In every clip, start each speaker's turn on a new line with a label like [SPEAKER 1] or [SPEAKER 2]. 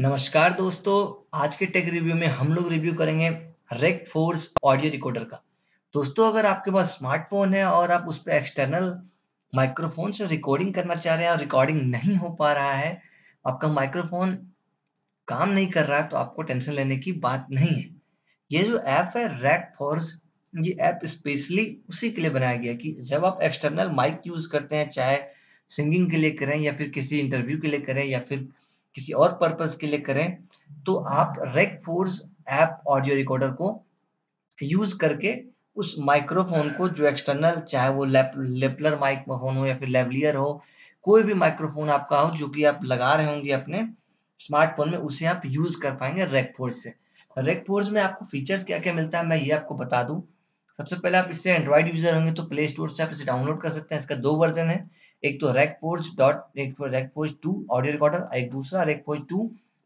[SPEAKER 1] नमस्कार दोस्तों आज के टेक रिव्यू में हम लोग रिव्यू करेंगे रेक फोर्स ऑडियो रिकॉर्डर का दोस्तों अगर आपके पास स्मार्टफोन है और आप उस पर एक्सटर्नल माइक्रोफोन से रिकॉर्डिंग करना चाह रहे हैं और रिकॉर्डिंग नहीं हो पा रहा है आपका माइक्रोफोन काम नहीं कर रहा है तो आपको टेंशन लेने की बात नहीं है ये जो ऐप है रेक फोर्स ये ऐप स्पेशली उसी के लिए बनाया गया कि जब आप एक्सटर्नल माइक यूज करते हैं चाहे सिंगिंग के लिए करें या फिर किसी इंटरव्यू के लिए करें या फिर किसी और पर्पज के लिए करें तो आप RecForge app audio recorder को यूज करके उस माइक्रोफोन को जो एक्सटर्नल चाहे वो लेप, लेपलर माइक्रोफोन हो या फिर लेवलियर हो कोई भी माइक्रोफोन आपका हो जो कि आप लगा रहे होंगे अपने स्मार्टफोन में उसे आप यूज कर पाएंगे रेक फोर्स से रेक फोर्स में आपको फीचर्स क्या क्या मिलता है मैं ये आपको बता दूं सबसे पहले आप इससे एंड्रॉइड यूजर होंगे तो प्ले स्टोर से आप इसे डाउनलोड कर सकते हैं इसका दो वर्जन है एक तो RecForge dot rec RecForge two audio recorder एक दूसरा RecForge two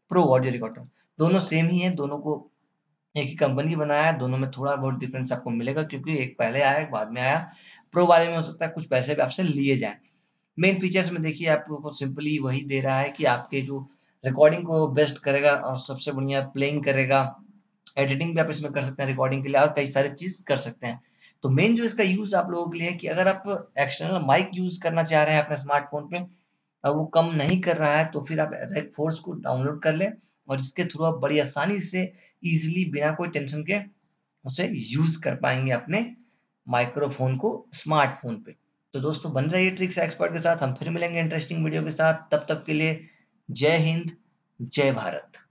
[SPEAKER 1] pro audio recorder दोनों सेम ही है दोनों को एक ही कंपनी बनाया है दोनों में थोड़ा बहुत डिफरेंस आपको मिलेगा क्योंकि एक पहले आया एक बाद में आया प्रो वाले में हो सकता है कुछ पैसे भी आपसे लिए जाए मेन फीचर्स में देखिए आपको सिंपली वही दे रहा है कि आपके जो रिकॉर्डिंग को बेस्ट करेगा और सबसे बढ़िया प्लेइंग करेगा एडिटिंग भी आप इसमें कर सकते हैं रिकॉर्डिंग के लिए और कई सारी चीज कर सकते हैं तो मेन जो इसका यूज आप लोगों के लिए है कि अगर आप एक्सटर्नल माइक यूज करना चाह रहे हैं अपने स्मार्टफोन पे और वो कम नहीं कर रहा है तो फिर आप रेक फोर्स को डाउनलोड कर लें और इसके थ्रू आप बड़ी आसानी से इजिली बिना कोई टेंशन के उसे यूज कर पाएंगे अपने माइक्रोफोन को स्मार्टफोन पे तो दोस्तों बन रही ट्रिक्स एक्सपर्ट के साथ हम फिर मिलेंगे इंटरेस्टिंग वीडियो के साथ तब तक के लिए जय हिंद जय भारत